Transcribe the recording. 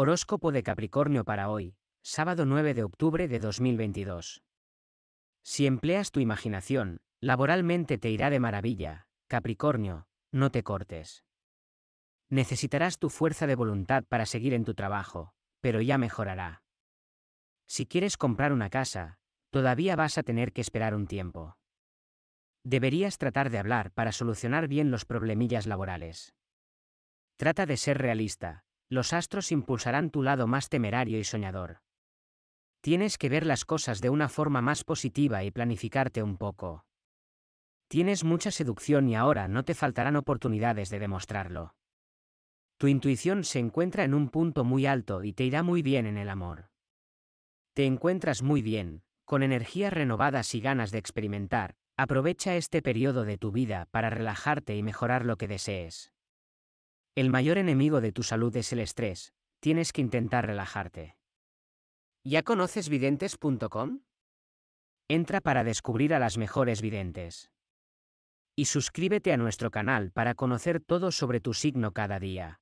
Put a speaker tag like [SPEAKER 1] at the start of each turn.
[SPEAKER 1] Horóscopo de Capricornio para hoy, sábado 9 de octubre de 2022. Si empleas tu imaginación, laboralmente te irá de maravilla, Capricornio, no te cortes. Necesitarás tu fuerza de voluntad para seguir en tu trabajo, pero ya mejorará. Si quieres comprar una casa, todavía vas a tener que esperar un tiempo. Deberías tratar de hablar para solucionar bien los problemillas laborales. Trata de ser realista, los astros impulsarán tu lado más temerario y soñador. Tienes que ver las cosas de una forma más positiva y planificarte un poco. Tienes mucha seducción y ahora no te faltarán oportunidades de demostrarlo. Tu intuición se encuentra en un punto muy alto y te irá muy bien en el amor. Te encuentras muy bien, con energías renovadas y ganas de experimentar, aprovecha este periodo de tu vida para relajarte y mejorar lo que desees. El mayor enemigo de tu salud es el estrés, tienes que intentar relajarte. ¿Ya conoces videntes.com? Entra para descubrir a las mejores videntes. Y suscríbete a nuestro canal para conocer todo sobre tu signo cada día.